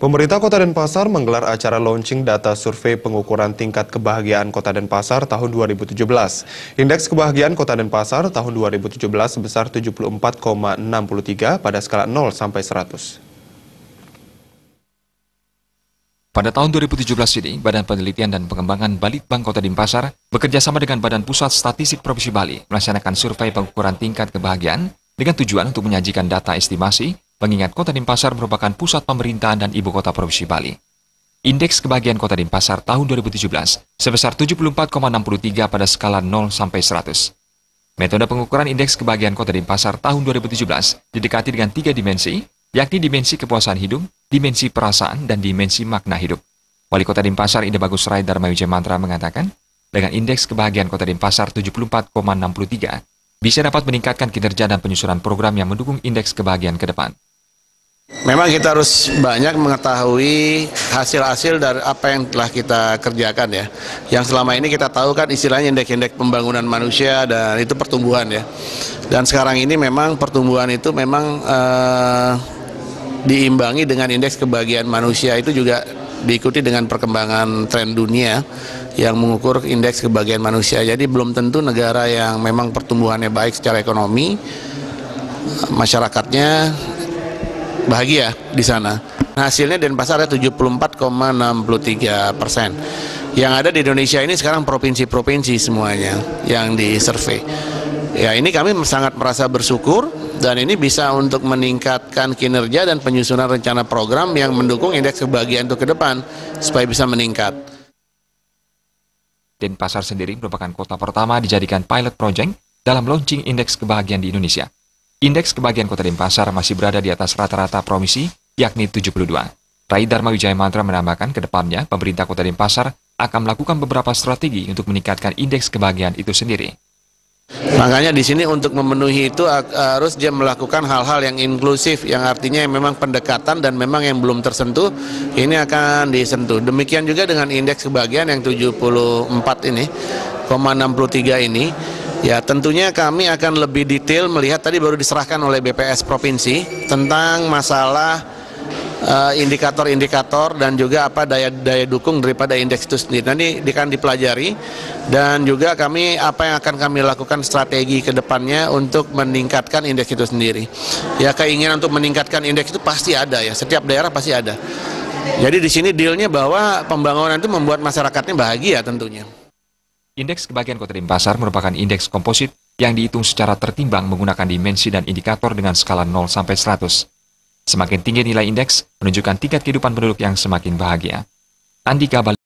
Pemerintah Kota Denpasar menggelar acara launching data survei pengukuran tingkat kebahagiaan Kota Denpasar tahun 2017. Indeks kebahagiaan Kota Denpasar tahun 2017 sebesar 74,63 pada skala 0 sampai 100. Pada tahun 2017 ini, Badan Penelitian dan Pengembangan Balitbang Kota Denpasar bekerjasama dengan Badan Pusat Statistik Provinsi Bali melaksanakan survei pengukuran tingkat kebahagiaan dengan tujuan untuk menyajikan data estimasi mengingat Kota Denpasar merupakan pusat pemerintahan dan ibu kota Provinsi Bali. Indeks kebahagiaan Kota Denpasar tahun 2017 sebesar 74,63 pada skala 0 sampai 100. Metode pengukuran indeks kebahagiaan Kota Denpasar tahun 2017 didekati dengan tiga dimensi, yakni dimensi kepuasan hidup, dimensi perasaan, dan dimensi makna hidup. Wali Kota Denpasar Ida Bagus Rai Dharma Mantra mengatakan, dengan indeks kebahagiaan Kota Denpasar 74,63, bisa dapat meningkatkan kinerja dan penyusunan program yang mendukung indeks kebahagiaan ke depan. Memang kita harus banyak mengetahui hasil-hasil dari apa yang telah kita kerjakan ya. Yang selama ini kita tahu kan istilahnya indeks-indeks pembangunan manusia dan itu pertumbuhan ya. Dan sekarang ini memang pertumbuhan itu memang eh, diimbangi dengan indeks kebahagiaan manusia itu juga diikuti dengan perkembangan tren dunia yang mengukur indeks kebahagiaan manusia. Jadi belum tentu negara yang memang pertumbuhannya baik secara ekonomi masyarakatnya bahagia di sana. Nah, hasilnya Denpasar ada 74,63 persen. Yang ada di Indonesia ini sekarang provinsi-provinsi semuanya yang di survei. Ya ini kami sangat merasa bersyukur dan ini bisa untuk meningkatkan kinerja dan penyusunan rencana program yang mendukung indeks kebahagiaan untuk ke depan supaya bisa meningkat. Denpasar sendiri merupakan kota pertama dijadikan pilot project dalam launching indeks kebahagiaan di Indonesia. Indeks kebahagiaan Kota Denpasar masih berada di atas rata-rata promisi, yakni 72. Rai Dharma Wijaya Mantra menambahkan ke depannya, pemerintah Kota Denpasar akan melakukan beberapa strategi untuk meningkatkan indeks kebahagiaan itu sendiri. Makanya di sini untuk memenuhi itu harus dia melakukan hal-hal yang inklusif yang artinya yang memang pendekatan dan memang yang belum tersentuh ini akan disentuh. Demikian juga dengan indeks kebahagiaan yang 74 ini, 63 ini Ya tentunya kami akan lebih detail melihat tadi baru diserahkan oleh BPS Provinsi tentang masalah eh, indikator-indikator uh, dan juga apa daya daya dukung daripada indeks itu sendiri. Nanti akan dipelajari dan juga kami apa yang akan kami lakukan strategi ke depannya untuk meningkatkan indeks itu sendiri. Ya keinginan untuk meningkatkan indeks itu pasti ada ya, setiap daerah pasti ada. Jadi di sini dealnya bahwa pembangunan itu membuat masyarakatnya bahagia tentunya. Indeks kebahagiaan kota Denpasar merupakan indeks komposit yang dihitung secara tertimbang menggunakan dimensi dan indikator dengan skala 0 sampai 100. Semakin tinggi nilai indeks, menunjukkan tingkat kehidupan penduduk yang semakin bahagia. Andika Bal